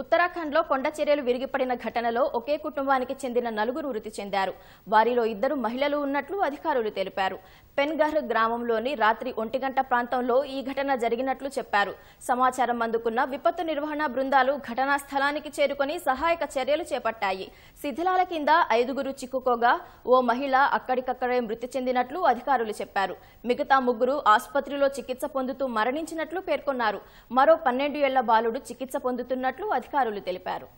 ఉత్తరాఖండ్లో కొండ చర్యలు విరిగిపడిన ఘటనలో ఒకే కుటుంబానికి చెందిన నలుగురు మృతి చెందారు వారిలో ఇద్దరు మహిళలు ఉన్నట్లు అధికారులు తెలిపారు పెన్గహర్ గ్రామంలోని రాత్రి ఒంటిగంట ప్రాంతంలో ఈ ఘటన జరిగినట్లు చెప్పారు సమాచారం అందుకున్న విపత్తు నిర్వహణ బృందాలు ఘటనా స్థలానికి చేరుకుని సహాయక చర్యలు చేపట్టాయి శిథిలాల కింద ఐదుగురు చిక్కుకోగా ఓ మహిళ అక్కడికక్కడే మృతి చెందినట్లు అధికారులు చెప్పారు మిగతా ముగ్గురు ఆసుపత్రిలో చికిత్స పొందుతూ మరణించినట్లు పేర్కొన్నారు మరో పన్నెండు ఏళ్ల బాలుడు చికిత్స పొందుతున్నట్లు అధికారులు తెలిపారు